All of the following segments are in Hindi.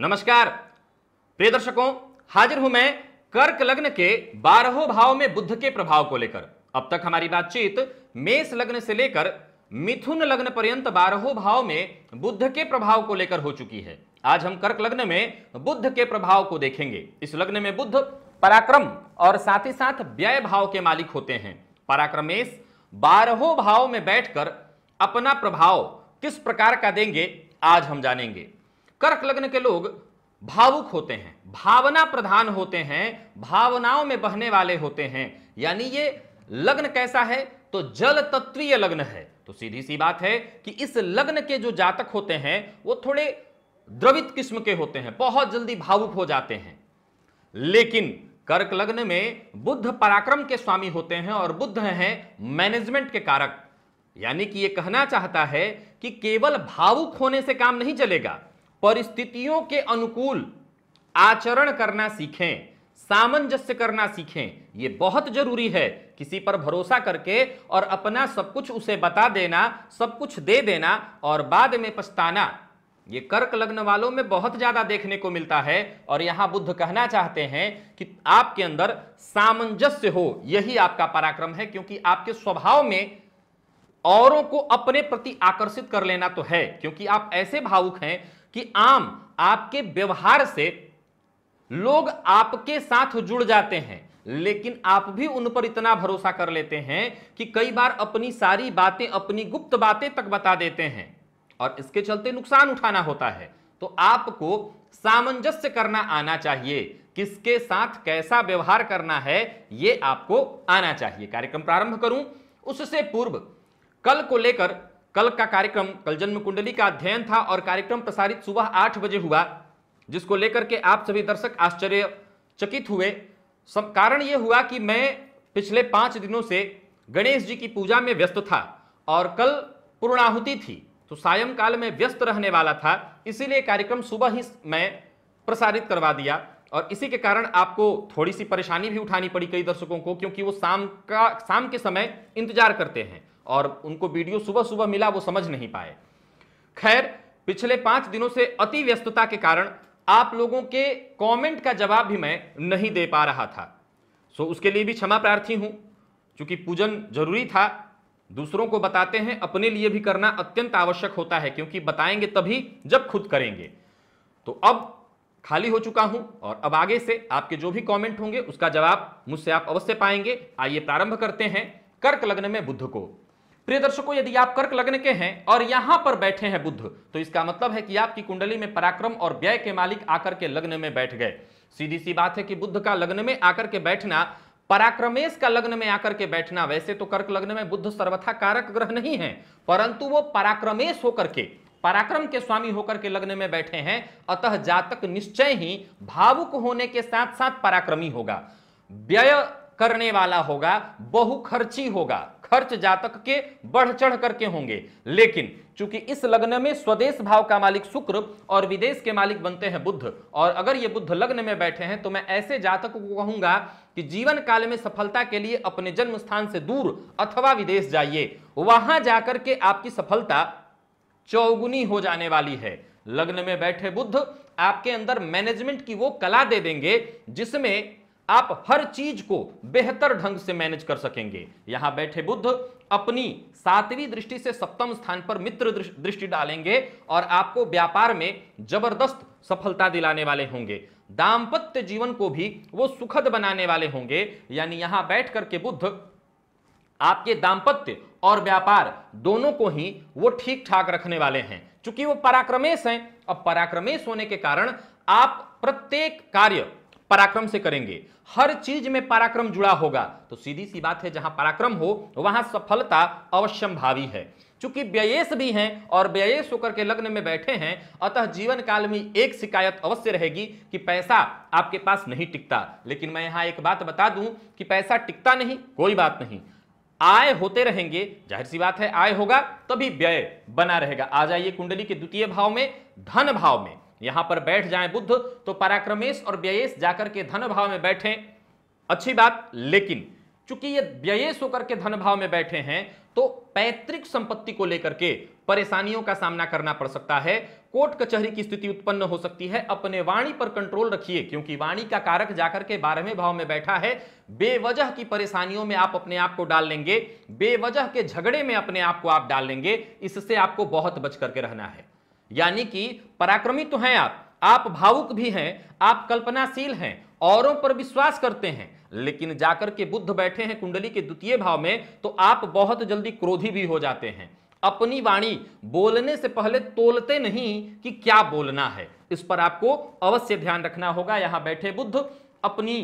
नमस्कार प्रिय दर्शकों हाजिर हूं मैं कर्क लग्न के बारहों भाव में बुद्ध के प्रभाव को लेकर अब तक हमारी बातचीत मेष लग्न से लेकर मिथुन लग्न पर्यंत बारहों भाव में बुद्ध के प्रभाव को लेकर हो चुकी है आज हम कर्क लग्न में बुद्ध के प्रभाव को देखेंगे इस लग्न में बुद्ध पराक्रम और साथ ही साथ व्यय भाव के मालिक होते हैं पराक्रमेश बारहों भाव में बैठकर अपना प्रभाव किस प्रकार का देंगे आज हम जानेंगे कर्क लग्न के लोग भावुक होते हैं भावना प्रधान होते हैं भावनाओं में बहने वाले होते हैं यानी ये लग्न कैसा है तो जल तत्वीय लग्न है तो सीधी सी बात है कि इस लग्न के जो जातक होते हैं वो थोड़े द्रवित किस्म के होते हैं बहुत जल्दी भावुक हो जाते हैं लेकिन कर्क लग्न में बुद्ध पराक्रम के स्वामी होते हैं और बुद्ध हैं मैनेजमेंट के कारक यानी कि यह कहना चाहता है कि केवल भावुक होने से काम नहीं चलेगा परिस्थितियों के अनुकूल आचरण करना सीखें सामंजस्य करना सीखें यह बहुत जरूरी है किसी पर भरोसा करके और अपना सब कुछ उसे बता देना सब कुछ दे देना और बाद में पछताना यह कर्क लग्न वालों में बहुत ज्यादा देखने को मिलता है और यहां बुद्ध कहना चाहते हैं कि आपके अंदर सामंजस्य हो यही आपका पराक्रम है क्योंकि आपके स्वभाव में औरों को अपने प्रति आकर्षित कर लेना तो है क्योंकि आप ऐसे भावुक हैं कि आम आपके व्यवहार से लोग आपके साथ जुड़ जाते हैं लेकिन आप भी उन पर इतना भरोसा कर लेते हैं कि कई बार अपनी सारी बातें अपनी गुप्त बातें तक बता देते हैं और इसके चलते नुकसान उठाना होता है तो आपको सामंजस्य करना आना चाहिए किसके साथ कैसा व्यवहार करना है यह आपको आना चाहिए कार्यक्रम प्रारंभ करूं उससे पूर्व कल को लेकर कल का कार्यक्रम कल जन्म कुंडली का अध्ययन था और कार्यक्रम प्रसारित सुबह आठ बजे हुआ जिसको लेकर के आप सभी दर्शक आश्चर्यचकित हुए सब कारण ये हुआ कि मैं पिछले पाँच दिनों से गणेश जी की पूजा में व्यस्त था और कल पूर्णाहुति थी तो सायंकाल में व्यस्त रहने वाला था इसीलिए कार्यक्रम सुबह ही मैं प्रसारित करवा दिया और इसी के कारण आपको थोड़ी सी परेशानी भी उठानी पड़ी कई दर्शकों को क्योंकि वो शाम का शाम के समय इंतजार करते हैं और उनको वीडियो सुबह सुबह मिला वो समझ नहीं पाए खैर पिछले पांच दिनों से अति व्यस्तता के कारण आप लोगों के कमेंट का जवाब भी मैं नहीं दे पा रहा था सो उसके लिए भी क्षमा प्रार्थी हूं क्योंकि पूजन जरूरी था दूसरों को बताते हैं अपने लिए भी करना अत्यंत आवश्यक होता है क्योंकि बताएंगे तभी जब खुद करेंगे तो अब खाली हो चुका हूं और अब आगे से आपके जो भी कमेंट होंगे उसका जवाब मुझसे आप अवश्य पाएंगे आइए प्रारंभ करते हैं कर्क लग्न में बुद्ध को प्रिय दर्शकों यदि आप कर्क लग्न के हैं और यहां पर बैठे हैं बुद्ध तो इसका मतलब है कि आपकी कुंडली में पराक्रम और व्यय के मालिक आकर के लग्न में बैठ गए सीधी सी बात है कि बुद्ध का लग्न में आकर के बैठना पराक्रमेश का लग्न में आकर के बैठना वैसे तो कर्क लग्न में बुद्ध सर्वथा कारक ग्रह नहीं है परंतु वो पराक्रमेश होकर के पराक्रम के स्वामी होकर के लग्न में बैठे हैं अतः जातक निश्चय ही भावुक होने के साथ साथ पराक्रमी होगा व्यय करने वाला होगा बहुखर्ची होगा खर्च जातक के बढ़ चढ़ करके होंगे लेकिन चूंकि इस लग्न में स्वदेश भाव का मालिक शुक्र और विदेश के मालिक बनते हैं बुद्ध और अगर ये बुद्ध लग्न में बैठे हैं तो मैं ऐसे जातक को कहूंगा कि जीवन काल में सफलता के लिए अपने जन्म स्थान से दूर अथवा विदेश जाइए वहां जाकर के आपकी सफलता चौगुनी हो जाने वाली है लग्न में बैठे बुद्ध आपके अंदर मैनेजमेंट की वो कला दे देंगे जिसमें आप हर चीज को बेहतर ढंग से मैनेज कर सकेंगे यहां बैठे बुद्ध अपनी सातवीं दृष्टि से सप्तम स्थान पर मित्र दृष्टि डालेंगे और आपको व्यापार में जबरदस्त सफलता दिलाने वाले होंगे दाम्पत्य जीवन को भी वो सुखद बनाने वाले होंगे यानी यहां बैठ करके बुद्ध आपके दाम्पत्य और व्यापार दोनों को ही वो ठीक ठाक रखने वाले हैं चूंकि वो पराक्रमेश हैं अब पराक्रमेश होने के कारण आप प्रत्येक कार्य पराक्रम से करेंगे हर चीज में पराक्रम जुड़ा होगा तो सीधी सी बात है जहां पराक्रम हो वहां सफलता अवश्यम भावी है चूंकि व्ययस भी हैं और व्ययस होकर के लग्न में बैठे हैं अतः जीवन काल में एक शिकायत अवश्य रहेगी कि पैसा आपके पास नहीं टिकता लेकिन मैं यहां एक बात बता दूं कि पैसा टिकता नहीं कोई बात नहीं आय होते रहेंगे जाहिर सी बात है आय होगा तभी व्यय बना रहेगा आ जाइए कुंडली के द्वितीय भाव में धन भाव में यहां पर बैठ जाएं बुद्ध तो पराक्रमेश और व्ययेश जाकर के धन भाव में बैठे अच्छी बात लेकिन चूंकि ये व्ययेश होकर के धन भाव में बैठे हैं तो पैतृक संपत्ति को लेकर के परेशानियों का सामना करना पड़ सकता है कोर्ट कचहरी की स्थिति उत्पन्न हो सकती है अपने वाणी पर कंट्रोल रखिए क्योंकि वाणी का कारक जाकर के बारहवें भाव में बैठा है बेवजह की परेशानियों में आप अपने आप को डाल लेंगे बेवजह के झगड़े में अपने आप को आप डाल लेंगे इससे आपको बहुत बच करके रहना है यानी कि पराक्रमी तो हैं आप आप भावुक भी हैं आप कल्पनाशील हैं औरों पर विश्वास करते हैं लेकिन जाकर के बुद्ध बैठे हैं कुंडली के द्वितीय भाव में तो आप बहुत जल्दी क्रोधी भी हो जाते हैं अपनी वाणी बोलने से पहले तोलते नहीं कि क्या बोलना है इस पर आपको अवश्य ध्यान रखना होगा यहां बैठे बुद्ध अपनी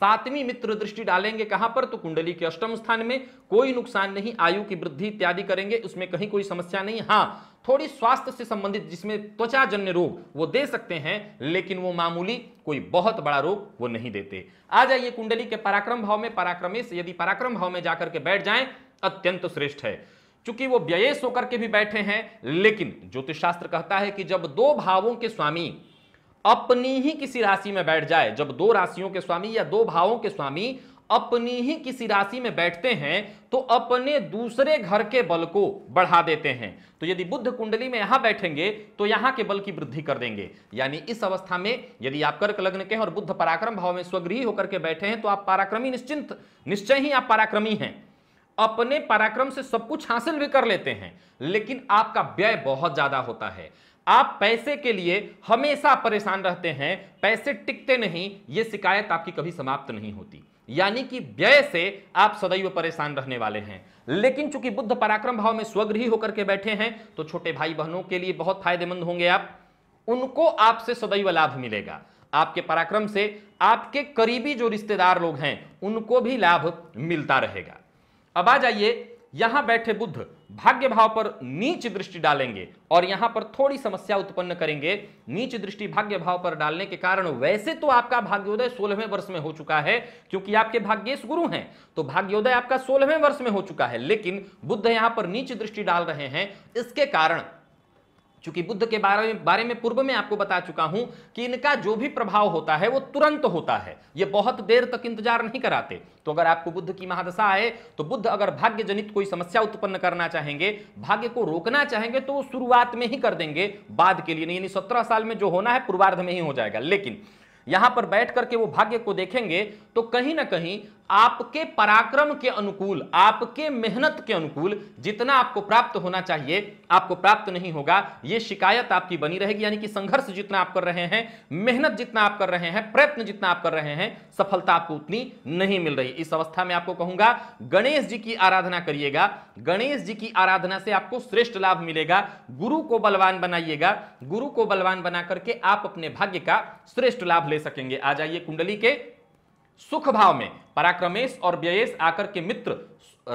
सातवीं मित्र दृष्टि डालेंगे कहां पर तो कुंडली के अष्टम स्थान में कोई नुकसान नहीं आयु की वृद्धि इत्यादि करेंगे उसमें कहीं कोई समस्या नहीं हाँ थोड़ी स्वास्थ्य से संबंधित जिसमें त्वचा जन्य रोग वो दे सकते हैं लेकिन वो मामूली कोई बहुत बड़ा रोग वो नहीं देते आ जाइए कुंडली के पराक्रम भाव में पराक्रमेश यदि पराक्रम भाव में जाकर के बैठ जाएं अत्यंत श्रेष्ठ है चूंकि वो व्यय होकर के भी बैठे हैं लेकिन ज्योतिष शास्त्र कहता है कि जब दो भावों के स्वामी अपनी ही किसी राशि में बैठ जाए जब दो राशियों के स्वामी या दो भावों के स्वामी अपनी ही किसी राशि में बैठते हैं तो अपने दूसरे घर के बल को बढ़ा देते हैं तो यदि बुद्ध कुंडली में यहां बैठेंगे तो यहां के बल की वृद्धि कर देंगे यानी इस अवस्था में यदि आप कर्क लग्न के हैं और बुद्ध पराक्रम भाव में स्वगृही होकर के बैठे हैं तो आप पराक्रमी निश्चिंत निश्चय ही आप पराक्रमी हैं अपने पराक्रम से सब कुछ हासिल भी कर लेते हैं लेकिन आपका व्यय बहुत ज्यादा होता है आप पैसे के लिए हमेशा परेशान रहते हैं पैसे टिकते नहीं ये शिकायत आपकी कभी समाप्त नहीं होती यानी कि व्यय से आप सदैव परेशान रहने वाले हैं लेकिन चूंकि बुद्ध पराक्रम भाव में स्वगृही होकर के बैठे हैं तो छोटे भाई बहनों के लिए बहुत फायदेमंद होंगे आप उनको आपसे सदैव लाभ मिलेगा आपके पराक्रम से आपके करीबी जो रिश्तेदार लोग हैं उनको भी लाभ मिलता रहेगा अब आ जाइए यहां बैठे बुद्ध भाग्य भाव पर नीच दृष्टि डालेंगे और यहां पर थोड़ी समस्या उत्पन्न करेंगे नीच दृष्टि भाग्य भाव पर डालने के कारण वैसे तो आपका भाग्योदय सोलहवें वर्ष में हो चुका है क्योंकि आपके भाग्येश गुरु हैं तो भाग्योदय आपका सोलहवें वर्ष में हो चुका है लेकिन बुद्ध यहां पर नीच दृष्टि डाल रहे हैं इसके कारण चूंकि बुद्ध के बारे में बारे में पूर्व में आपको बता चुका हूं कि इनका जो भी प्रभाव होता है वो तुरंत होता है ये बहुत देर तक इंतजार नहीं कराते तो अगर आपको बुद्ध की महादशा आए तो बुद्ध अगर भाग्य जनित कोई समस्या उत्पन्न करना चाहेंगे भाग्य को रोकना चाहेंगे तो वो शुरुआत में ही कर देंगे बाद के लिए नहीं यानी सत्रह साल में जो होना है पूर्वार्ध में ही हो जाएगा लेकिन यहां पर बैठ करके वो भाग्य को देखेंगे तो कहीं ना कहीं आपके पराक्रम के अनुकूल आपके मेहनत के अनुकूल जितना आपको प्राप्त होना चाहिए आपको प्राप्त नहीं होगा ये शिकायत आपकी बनी रहेगी यानी कि संघर्ष जितना आप कर रहे हैं मेहनत जितना आप कर रहे हैं प्रयत्न जितना आप कर रहे हैं सफलता आपको उतनी नहीं मिल रही इस अवस्था में आपको कहूंगा गणेश जी की आराधना करिएगा गणेश जी की आराधना से आपको श्रेष्ठ लाभ मिलेगा गुरु को बलवान बनाइएगा गुरु को बलवान बना करके आप अपने भाग्य का श्रेष्ठ लाभ ले सकेंगे आ जाइए कुंडली के सुख भाव में पराक्रमेश और व्ययेश आकर के मित्र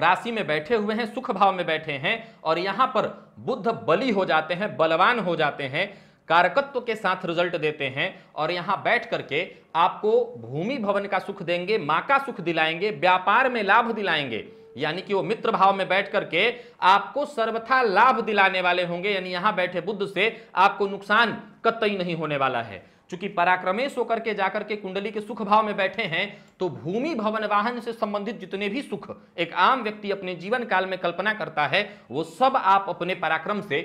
राशि में बैठे हुए हैं सुख भाव में बैठे हैं और यहां पर बुद्ध बली हो जाते हैं बलवान हो जाते हैं कारकत्व के साथ रिजल्ट देते हैं और यहां बैठ करके आपको भूमि भवन का सुख देंगे माँ का सुख दिलाएंगे व्यापार में लाभ दिलाएंगे यानी कि वो मित्र भाव में बैठ करके आपको सर्वथा लाभ दिलाने वाले होंगे यानी यहां बैठे बुद्ध से आपको नुकसान कतई नहीं होने वाला है चूंकि पराक्रमेश होकर के जाकर के कुंडली के सुख भाव में बैठे हैं तो भूमि भवन वाहन से संबंधित जितने भी सुख एक आम व्यक्ति अपने जीवन काल में कल्पना करता है वो सब आप अपने पराक्रम से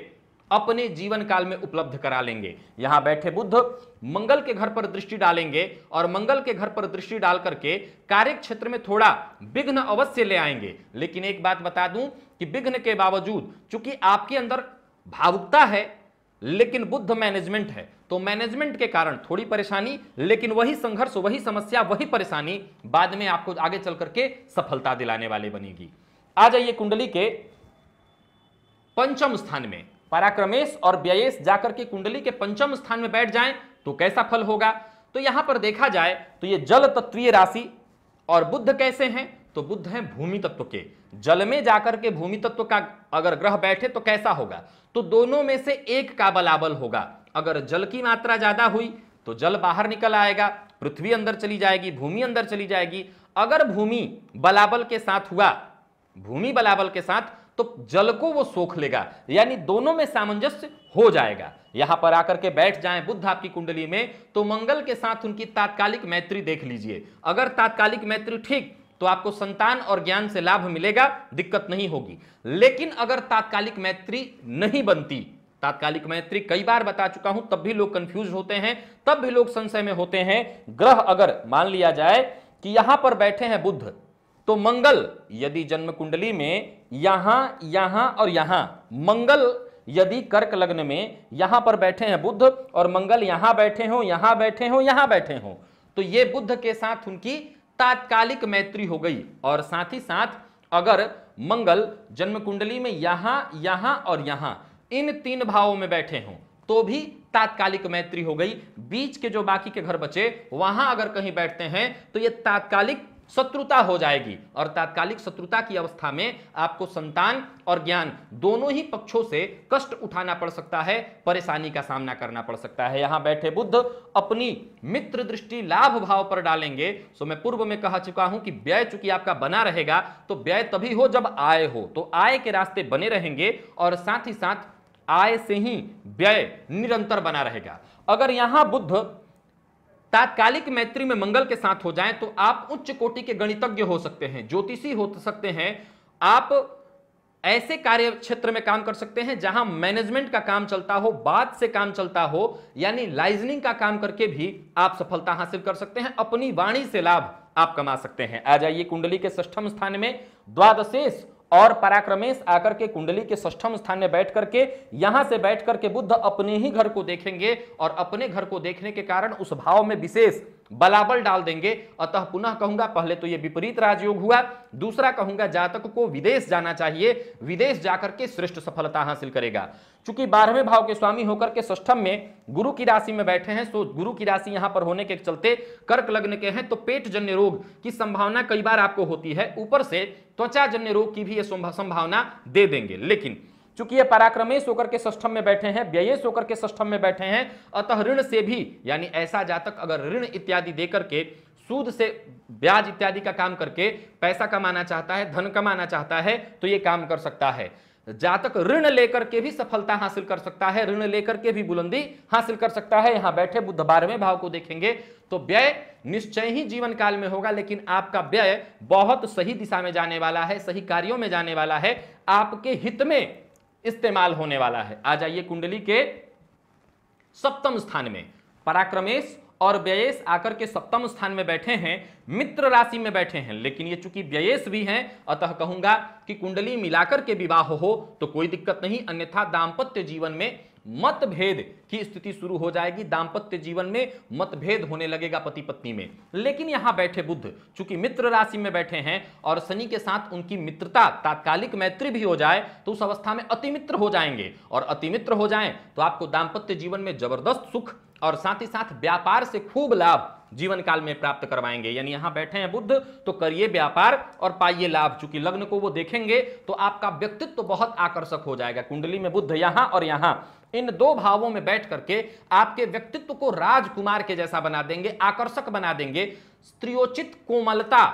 अपने जीवन काल में उपलब्ध करा लेंगे यहां बैठे बुद्ध मंगल के घर पर दृष्टि डालेंगे और मंगल के घर पर दृष्टि डाल करके कार्य क्षेत्र में थोड़ा विघ्न अवश्य ले आएंगे लेकिन एक बात बता दूं कि विघ्न के बावजूद चूंकि आपके अंदर भावुकता है लेकिन बुद्ध मैनेजमेंट है तो मैनेजमेंट के कारण थोड़ी परेशानी लेकिन वही संघर्ष वही समस्या वही परेशानी बाद में आपको आगे चल करके सफलता दिलाने वाले बनेगी आ जाइए कुंडली के पंचम स्थान में पराक्रमेश और व्ययेश जाकर के कुंडली के पंचम स्थान में बैठ जाएं तो कैसा फल होगा तो यहां पर देखा जाए तो ये जल तत्वीय राशि और बुद्ध कैसे हैं तो बुद्ध हैं भूमि तत्व के जल में जाकर के भूमि तत्व का अगर ग्रह बैठे तो कैसा होगा तो दोनों में से एक का बलाबल होगा अगर जल की मात्रा ज्यादा हुई तो जल बाहर निकल आएगा पृथ्वी अंदर चली जाएगी भूमि अंदर चली जाएगी अगर भूमि बलाबल के साथ हुआ भूमि बलाबल के साथ तो जल को वो सोख लेगा यानी दोनों में सामंजस्य हो जाएगा यहां पर आकर के बैठ जाएं बुद्ध आपकी कुंडली में तो मंगल के साथ उनकी तात्कालिक मैत्री देख लीजिए अगर तात्कालिक मैत्री ठीक तो आपको संतान और ज्ञान से लाभ मिलेगा दिक्कत नहीं होगी लेकिन अगर तात्कालिक मैत्री नहीं बनती तात्कालिक मैत्री कई बार बता चुका हूं तब भी लोग कंफ्यूज होते हैं तब भी लोग संशय में होते हैं ग्रह अगर मान लिया जाए कि यहां पर बैठे हैं बुद्ध तो मंगल यदि जन्म कुंडली में यहां यहां और यहां मंगल यदि कर्क लग्न में यहां पर बैठे हैं बुद्ध और मंगल यहां बैठे हो यहां बैठे हो यहां बैठे हो तो ये बुद्ध के साथ उनकी तात्कालिक मैत्री हो गई और साथ ही साथ अगर मंगल जन्म कुंडली में यहां यहां और यहां इन तीन भावों में बैठे हों तो भी तात्कालिक मैत्री हो गई बीच के जो बाकी के घर बचे वहां अगर कहीं बैठते हैं तो ये तात्कालिक शत्रुता हो जाएगी और तात्कालिक शत्रुता की अवस्था में आपको संतान और ज्ञान दोनों ही पक्षों से कष्ट उठाना पड़ सकता है परेशानी का सामना करना पड़ सकता है यहां बैठे बुद्ध अपनी मित्र दृष्टि लाभ भाव पर डालेंगे सो मैं पूर्व में कहा चुका हूं कि व्यय चूंकि आपका बना रहेगा तो व्यय तभी हो जब आय हो तो आय के रास्ते बने रहेंगे और साथ ही साथ आय से ही व्यय निरंतर बना रहेगा अगर यहां बुद्ध तात्कालिक मैत्री में मंगल के साथ हो जाए तो आप उच्च कोटि के गणितज्ञ हो सकते हैं ज्योतिषी हो सकते हैं आप ऐसे कार्य क्षेत्र में काम कर सकते हैं जहां मैनेजमेंट का काम चलता हो बात से काम चलता हो यानी लाइजनिंग का काम करके भी आप सफलता हासिल कर सकते हैं अपनी वाणी से लाभ आप कमा सकते हैं आ जाइए कुंडली के सष्टम स्थान में द्वादशेष और पराक्रमेश आकर के कुंडली के ष्ठम स्थान में बैठ करके यहां से बैठ करके बुद्ध अपने ही घर को देखेंगे और अपने घर को देखने के कारण उस भाव में विशेष बलाबल डाल देंगे अतः पुनः कहूंगा पहले तो ये विपरीत राजयोग हुआ दूसरा कहूंगा जातक को विदेश जाना चाहिए विदेश जाकर के श्रेष्ठ सफलता हासिल करेगा चूंकि बारहवें भाव के स्वामी होकर के ष्ठम में गुरु की राशि में बैठे हैं सो गुरु की राशि यहां पर होने के चलते कर्क लग्न के हैं तो पेट जन्य रोग की संभावना कई बार आपको होती है ऊपर से त्वचा जन्य रोग की भी यह संभावना दे देंगे लेकिन चूंकि ये पराक्रमेश होकर के सष्टम में बैठे हैं व्यय सोकर के सष्टम में बैठे हैं अतः ऋण से भी यानी ऐसा जातक अगर ऋण इत्यादि देकर के सूद से ब्याज इत्यादि का काम करके पैसा कमाना चाहता है धन कमाना चाहता है तो ये काम कर सकता है जातक ऋण लेकर के भी सफलता हासिल कर सकता है ऋण लेकर के भी बुलंदी हासिल कर सकता है यहां बैठे बुद्ध बारहवें भाव को देखेंगे तो व्यय निश्चय ही जीवन काल में होगा लेकिन आपका व्यय बहुत सही दिशा में जाने वाला है सही कार्यों में जाने वाला है आपके हित में इस्तेमाल होने वाला है आ जाइए कुंडली के सप्तम स्थान में पराक्रमेश और व्ययेश आकर के सप्तम स्थान में बैठे हैं मित्र राशि में बैठे हैं लेकिन ये चूंकि व्ययेश भी हैं अतः कहूंगा कि कुंडली मिलाकर के विवाह हो तो कोई दिक्कत नहीं अन्यथा दाम्पत्य जीवन में मतभेद की स्थिति शुरू हो जाएगी दाम्पत्य जीवन में मतभेद होने लगेगा पति पत्नी में लेकिन यहां बैठे बुद्ध चूंकि मित्र राशि में बैठे हैं और शनि के साथ उनकी मित्रता तात्कालिक मैत्री भी हो जाए तो उस अवस्था में अतिमित्र हो जाएंगे और अतिमित्र हो जाए तो आपको दाम्पत्य जीवन में जबरदस्त सुख और साथ ही साथ व्यापार से खूब लाभ जीवन काल में प्राप्त करवाएंगे यानी यहां बैठे हैं बुद्ध तो करिए व्यापार और पाइए लाभ चूंकि लग्न को वो देखेंगे तो आपका व्यक्तित्व तो बहुत आकर्षक हो जाएगा कुंडली में बुद्ध यहां और यहां इन दो भावों में बैठ करके आपके व्यक्तित्व को राजकुमार के जैसा बना देंगे आकर्षक बना देंगे स्त्रियोचित कोमलता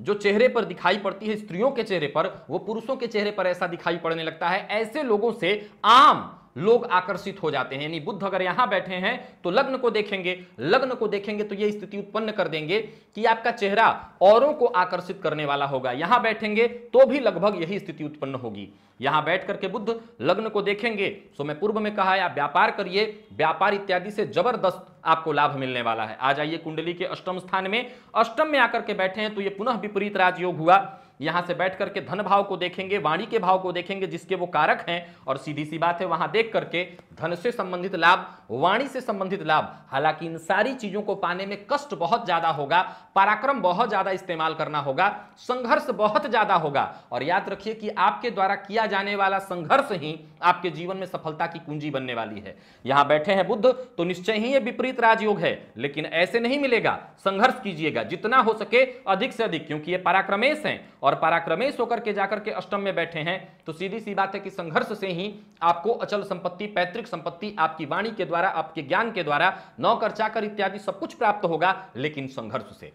जो चेहरे पर दिखाई पड़ती है स्त्रियों के चेहरे पर वो पुरुषों के चेहरे पर ऐसा दिखाई पड़ने लगता है ऐसे लोगों से आम लोग आकर्षित हो जाते हैं यानी बुद्ध अगर यहां बैठे हैं तो लग्न को देखेंगे लग्न को देखेंगे तो ये स्थिति उत्पन्न कर देंगे कि आपका चेहरा औरों को आकर्षित करने वाला होगा यहां बैठेंगे तो भी लगभग यही स्थिति उत्पन्न होगी यहां बैठ करके बुद्ध लग्न को देखेंगे सो मैं पूर्व में कहा आप व्यापार करिए व्यापार इत्यादि से जबरदस्त आपको लाभ मिलने वाला है आ जाइए कुंडली के अष्टम स्थान में अष्टम में आकर के बैठे हैं तो ये पुनः विपरीत राजयोग हुआ यहां से बैठ करके धन भाव को देखेंगे वाणी के भाव को देखेंगे जिसके वो कारक हैं और सीधी सी बात है वहां देख करके धन से संबंधित लाभ वाणी से संबंधित लाभ हालांकि इन सारी चीजों को पाने में कष्ट बहुत ज्यादा होगा पराक्रम बहुत ज्यादा इस्तेमाल करना होगा संघर्ष बहुत ज्यादा होगा और याद रखिए कि आपके द्वारा किया जाने वाला संघर्ष ही आपके जीवन में सफलता की कुंजी बनने वाली है यहां बैठे हैं बुद्ध तो निश्चय ही ये विपरीत राजयोग है लेकिन ऐसे नहीं मिलेगा संघर्ष कीजिएगा जितना हो सके अधिक से अधिक क्योंकि ये पराक्रमेश हैं और पराक्रमेश होकर के जाकर के अष्टम में बैठे हैं तो सीधी सी बात है कि संघर्ष से ही आपको अचल संपत्ति पैतृक संपत्ति आपकी वाणी के द्वारा आपके ज्ञान के द्वारा नौकर चाकर इत्यादि सब कुछ प्राप्त होगा लेकिन संघर्ष से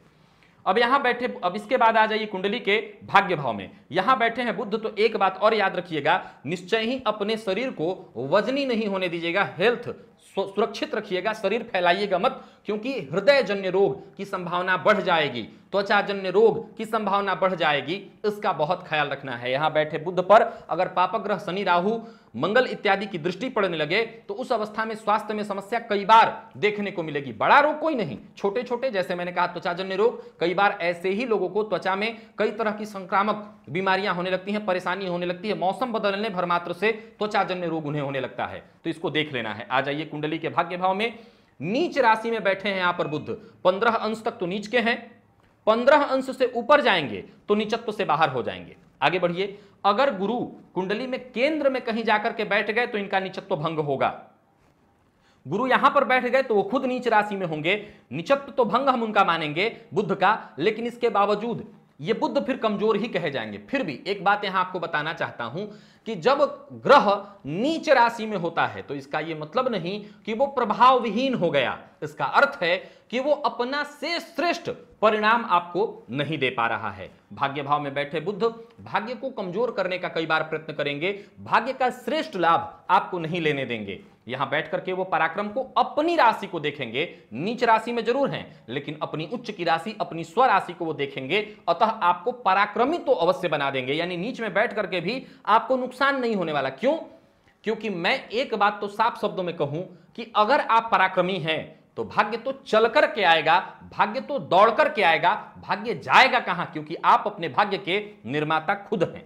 अब यहां बैठे अब इसके बाद आ जाइए कुंडली के भाग्य भाव में यहां बैठे हैं बुद्ध तो एक बात और याद रखिएगा निश्चय ही अपने शरीर को वजनी नहीं होने दीजिएगा हेल्थ सुरक्षित रखिएगा शरीर फैलाइएगा मत क्योंकि हृदय जन्य रोग की संभावना बढ़ जाएगी त्वचाजन्य रोग की संभावना बढ़ जाएगी इसका बहुत ख्याल रखना है यहाँ बैठे बुद्ध पर अगर पापग्रह शनि राहु मंगल इत्यादि की दृष्टि पड़ने लगे तो उस अवस्था में स्वास्थ्य में समस्या कई बार देखने को मिलेगी बड़ा रोग कोई नहीं छोटे छोटे जैसे मैंने कहा त्वचाजन्य रोग कई बार ऐसे ही लोगों को त्वचा में कई तरह की संक्रामक बीमारियां होने लगती हैं परेशानी होने लगती है मौसम बदलने भर मात्र से त्वचाजन्य रोग उन्हें होने लगता है तो इसको देख लेना है आ जाइए कुंडली के भाग्य भाव में नीच राशि में बैठे हैं यहां पर बुद्ध पंद्रह अंश तक तो नीच के हैं पंद्रह अंश से ऊपर जाएंगे तो निचत्व से बाहर हो जाएंगे आगे बढ़िए अगर गुरु कुंडली में केंद्र में कहीं जाकर के बैठ गए तो इनका निचत्व भंग होगा गुरु यहां पर बैठ गए तो वो खुद नीच राशि में होंगे निचत्व तो भंग हम उनका मानेंगे बुद्ध का लेकिन इसके बावजूद ये बुद्ध फिर कमजोर ही कहे जाएंगे फिर भी एक बात यहां आपको बताना चाहता हूं कि जब ग्रह नीच राशि में होता है तो इसका यह मतलब नहीं कि वो प्रभावहीन हो गया इसका अर्थ है कि वो अपना से श्रेष्ठ परिणाम आपको नहीं दे पा रहा है भाग्य भाव में बैठे बुद्ध भाग्य को कमजोर करने का कई बार प्रयत्न करेंगे भाग्य का श्रेष्ठ लाभ आपको नहीं लेने देंगे यहां बैठ करके वो पराक्रम को अपनी राशि को देखेंगे नीच राशि में जरूर हैं लेकिन अपनी उच्च की राशि अपनी स्व राशि को वो देखेंगे अतः आपको पराक्रमी तो अवश्य बना देंगे यानी नीच में बैठ करके भी आपको नुकसान नहीं होने वाला क्यों क्योंकि मैं एक बात तो साफ शब्दों में कहूं कि अगर आप पराक्रमी हैं तो भाग्य तो चल कर के आएगा भाग्य तो दौड़ करके आएगा भाग्य जाएगा कहां क्योंकि आप अपने भाग्य के निर्माता खुद हैं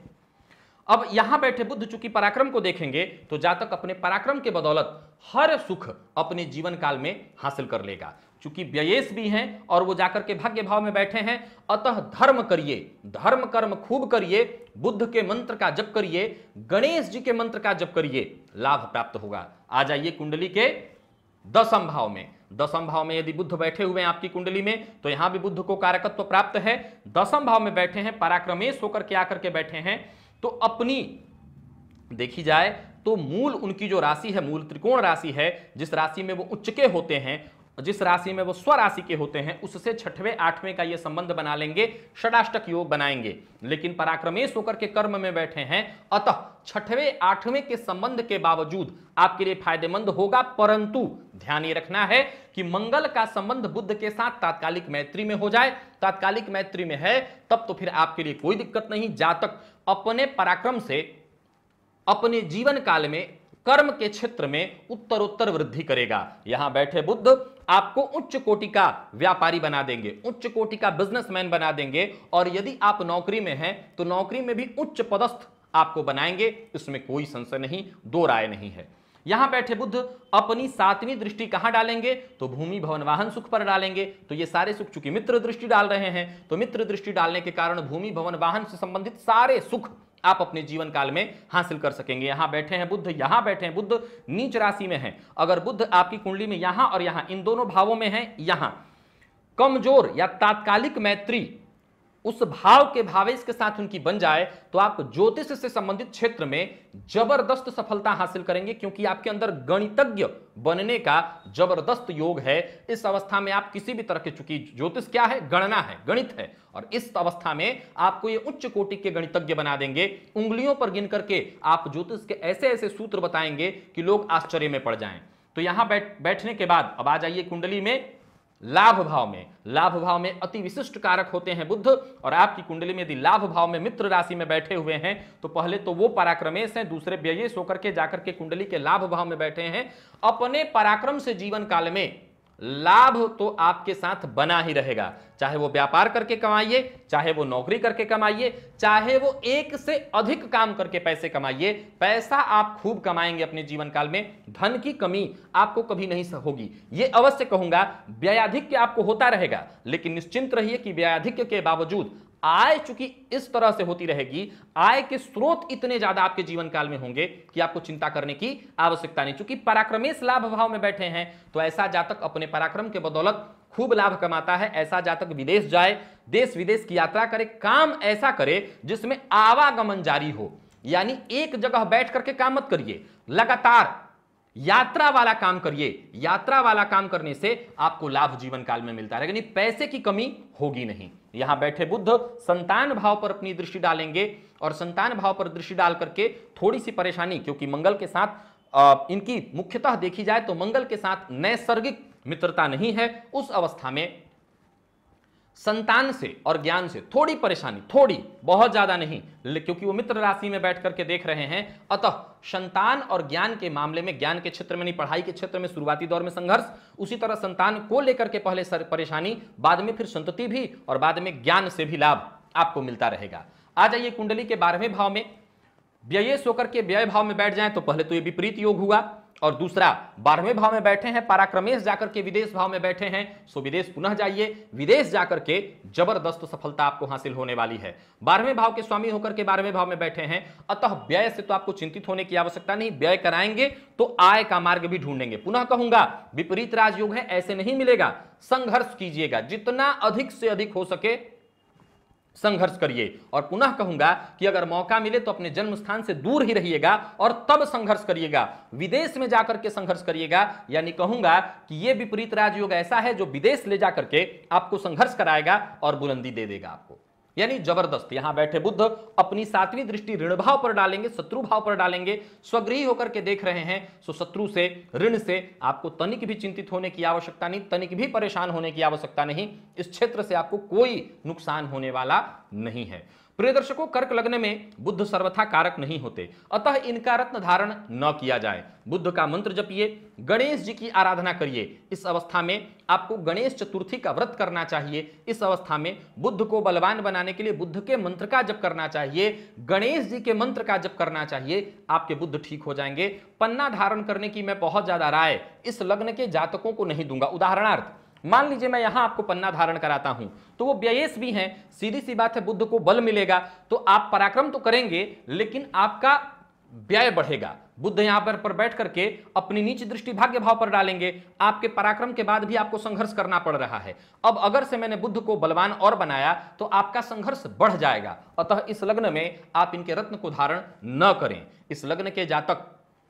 अब यहां बैठे बुद्ध चूंकि पराक्रम को देखेंगे तो जातक अपने पराक्रम के बदौलत हर सुख अपने जीवन काल में हासिल कर लेगा चूंकि व्ययेश भी हैं और वो जाकर के भाग्य भाव में बैठे हैं अतः धर्म करिए धर्म कर्म खूब करिए बुद्ध के मंत्र का जप करिए गणेश जी के मंत्र का जप करिए लाभ प्राप्त होगा आ जाइए कुंडली के दसम भाव में दसम भाव में यदि बुद्ध बैठे हुए हैं आपकी कुंडली में तो यहां भी बुद्ध को कारकत्व प्राप्त है दसम भाव में बैठे हैं पराक्रमेश होकर के आकर के बैठे हैं तो अपनी देखी जाए तो मूल उनकी जो राशि है मूल त्रिकोण राशि है जिस राशि में वो उच्च के होते हैं जिस राशि में वो स्व राशि के होते हैं उससे छठवें आठवें का ये संबंध बना लेंगे षडाष्टक योग बनाएंगे लेकिन पराक्रमेश होकर के कर्म में बैठे हैं अतः छठवें आठवें के संबंध के बावजूद आपके लिए फायदेमंद होगा परंतु ध्यान ये रखना है कि मंगल का संबंध बुद्ध के साथ तात्कालिक मैत्री में हो जाए तात्कालिक मैत्री में है तब तो फिर आपके लिए कोई दिक्कत नहीं जातक अपने पराक्रम से अपने जीवन काल में कर्म के क्षेत्र में उत्तर उत्तर वृद्धि करेगा यहां बैठे बुद्ध आपको उच्च कोटि का व्यापारी बना देंगे उच्च कोटि का बिजनेसमैन बना देंगे और यदि आप नौकरी में हैं तो नौकरी में भी उच्च पदस्थ आपको बनाएंगे इसमें कोई संशय नहीं दो राय नहीं है यहां बैठे बुद्ध अपनी सातवीं दृष्टि कहां डालेंगे तो भूमि भवन वाहन सुख पर डालेंगे तो ये सारे सुख चूंकि मित्र दृष्टि डाल रहे हैं तो मित्र दृष्टि डालने के कारण भूमि भवन वाहन से संबंधित सारे सुख आप अपने जीवन काल में हासिल कर सकेंगे यहां बैठे हैं बुद्ध यहां बैठे हैं बुद्ध नीच राशि में है अगर बुद्ध आपकी कुंडली में यहां और यहां इन दोनों भावों में है यहां कमजोर या तात्कालिक मैत्री उस भाव के भावेश के साथ उनकी बन जाए तो आप ज्योतिष से संबंधित क्षेत्र में जबरदस्त सफलता हासिल करेंगे क्योंकि आपके अंदर गणितज्ञ बनने का जबरदस्त योग है इस अवस्था में आप किसी भी तरह के चूंकि ज्योतिष क्या है गणना है गणित है और इस अवस्था में आपको ये उच्च कोटि के गणितज्ञ बना देंगे उंगलियों पर गिन करके आप ज्योतिष के ऐसे ऐसे सूत्र बताएंगे कि लोग आश्चर्य में पड़ जाए तो यहां बैठ बैठने के बाद अब आ जाइए कुंडली में लाभ भाव में लाभ भाव में अति विशिष्ट कारक होते हैं बुद्ध और आपकी कुंडली में यदि लाभ भाव में मित्र राशि में बैठे हुए हैं तो पहले तो वो पराक्रमेश हैं दूसरे व्ययेश होकर के जाकर के कुंडली के लाभ भाव में बैठे हैं अपने पराक्रम से जीवन काल में लाभ तो आपके साथ बना ही रहेगा चाहे वो व्यापार करके कमाइए चाहे वो नौकरी करके कमाइए चाहे वो एक से अधिक काम करके पैसे कमाइए पैसा आप खूब कमाएंगे अपने जीवन काल में धन की कमी आपको कभी नहीं होगी ये अवश्य कहूंगा व्ययाधिक आपको होता रहेगा लेकिन निश्चिंत रहिए कि व्ययाधिक के बावजूद आय चूंकि इस तरह से होती रहेगी आय के स्रोत इतने ज्यादा आपके जीवन काल में होंगे कि आपको चिंता करने की आवश्यकता नहीं चूंकि पराक्रमेश लाभ भाव में बैठे हैं तो ऐसा जातक अपने पराक्रम के बदौलत खूब लाभ कमाता है ऐसा जातक विदेश जाए देश विदेश की यात्रा करे काम ऐसा करे जिसमें आवागमन जारी हो यानी एक जगह बैठ करके काम मत करिए लगातार यात्रा वाला काम करिए यात्रा वाला काम करने से आपको लाभ जीवन काल में मिलता रहेगा पैसे की कमी होगी नहीं यहां बैठे बुद्ध संतान भाव पर अपनी दृष्टि डालेंगे और संतान भाव पर दृष्टि डाल करके थोड़ी सी परेशानी क्योंकि मंगल के साथ इनकी मुख्यतः देखी जाए तो मंगल के साथ नैसर्गिक मित्रता नहीं है उस अवस्था में संतान से और ज्ञान से थोड़ी परेशानी थोड़ी बहुत ज्यादा नहीं क्योंकि वो मित्र राशि में बैठ करके देख रहे हैं अतः संतान और ज्ञान के मामले में ज्ञान के क्षेत्र में नहीं पढ़ाई के क्षेत्र में शुरुआती दौर में संघर्ष उसी तरह संतान को लेकर के पहले सर परेशानी बाद में फिर संतति भी और बाद में ज्ञान से भी लाभ आपको मिलता रहेगा आ जाइए कुंडली के बारहवें भाव में व्यय होकर के व्यय भाव में बैठ जाए तो पहले तो ये विपरीत योग हुआ और दूसरा बारहवें भाव में बैठे हैं पराक्रमेश जाकर के विदेश भाव में बैठे हैं सो विदेश पुनः जाइए विदेश जाकर के जबरदस्त सफलता आपको हासिल होने वाली है बारहवें भाव के स्वामी होकर के बारहवें भाव में बैठे हैं अतः व्यय से तो आपको चिंतित होने की आवश्यकता नहीं व्यय कराएंगे तो आय का मार्ग भी ढूंढेंगे पुनः कहूंगा विपरीत राजयोग है ऐसे नहीं मिलेगा संघर्ष कीजिएगा जितना अधिक से अधिक हो सके संघर्ष करिए और पुनः कहूंगा कि अगर मौका मिले तो अपने जन्म स्थान से दूर ही रहिएगा और तब संघर्ष करिएगा विदेश में जाकर के संघर्ष करिएगा यानी कहूंगा कि यह विपरीत राजयोग ऐसा है जो विदेश ले जाकर के आपको संघर्ष कराएगा और बुलंदी दे देगा आपको यानी जबरदस्त यहां बैठे बुद्ध अपनी सातवीं दृष्टि ऋण भाव पर डालेंगे शत्रु भाव पर डालेंगे स्वगृही होकर के देख रहे हैं सो शत्रु से ऋण से आपको तनिक भी चिंतित होने की आवश्यकता नहीं तनिक भी परेशान होने की आवश्यकता नहीं इस क्षेत्र से आपको कोई नुकसान होने वाला नहीं है प्रिय दर्शकों कर्क लग्न में बुद्ध सर्वथा कारक नहीं होते अतः इनका रत्न धारण न किया जाए बुद्ध का मंत्र जपिए गणेश जी की आराधना करिए इस अवस्था में आपको गणेश चतुर्थी का व्रत करना चाहिए इस अवस्था में बुद्ध को बलवान बनाने के लिए बुद्ध के मंत्र का जप करना चाहिए गणेश जी के मंत्र का जप करना चाहिए आपके बुद्ध ठीक हो जाएंगे पन्ना धारण करने की मैं बहुत ज्यादा राय इस लग्न के जातकों को नहीं दूंगा उदाहरणार्थ मान लीजिए मैं यहां आपको पन्ना धारण कराता हूं तो वो व्ययस भी हैं सीधी सी बात है बुद्ध को बल मिलेगा तो आप पराक्रम तो करेंगे लेकिन आपका व्यय बढ़ेगा बुद्ध यहां पर, पर बैठ करके अपनी नीच दृष्टि भाग्य भाव पर डालेंगे आपके पराक्रम के बाद भी आपको संघर्ष करना पड़ रहा है अब अगर से मैंने बुद्ध को बलवान और बनाया तो आपका संघर्ष बढ़ जाएगा अतः इस लग्न में आप इनके रत्न को धारण न करें इस लग्न के जातक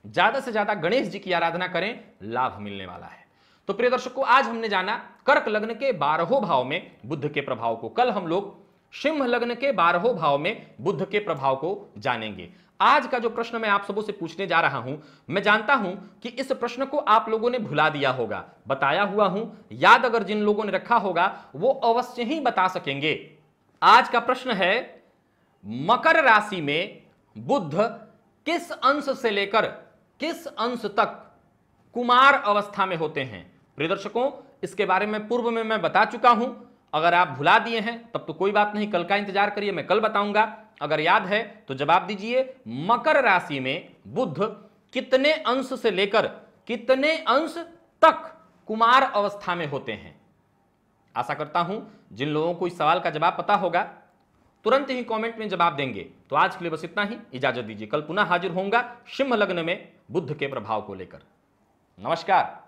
ज्यादा से ज्यादा गणेश जी की आराधना करें लाभ मिलने वाला है तो प्रिय दर्शकों आज हमने जाना कर्क लग्न के बारहों भाव में बुद्ध के प्रभाव को कल हम लोग सिंह लग्न के बारहों भाव में बुद्ध के प्रभाव को जानेंगे आज का जो प्रश्न मैं आप सबों से पूछने जा रहा हूं मैं जानता हूं कि इस प्रश्न को आप लोगों ने भुला दिया होगा बताया हुआ हूं याद अगर जिन लोगों ने रखा होगा वो अवश्य ही बता सकेंगे आज का प्रश्न है मकर राशि में बुद्ध किस अंश से लेकर किस अंश तक कुमार अवस्था में होते हैं प्रिय दर्शकों इसके बारे में पूर्व में मैं बता चुका हूं अगर आप भुला दिए हैं तब तो कोई बात नहीं कल का इंतजार करिए मैं कल बताऊंगा अगर याद है तो जवाब दीजिए मकर राशि में बुद्ध कितने अंश से लेकर कितने अंश तक कुमार अवस्था में होते हैं आशा करता हूं जिन लोगों को इस सवाल का जवाब पता होगा तुरंत ही कमेंट में जवाब देंगे तो आज के लिए बस इतना ही इजाजत दीजिए कल पुनः हाजिर होऊंगा सिंह लग्न में बुद्ध के प्रभाव को लेकर नमस्कार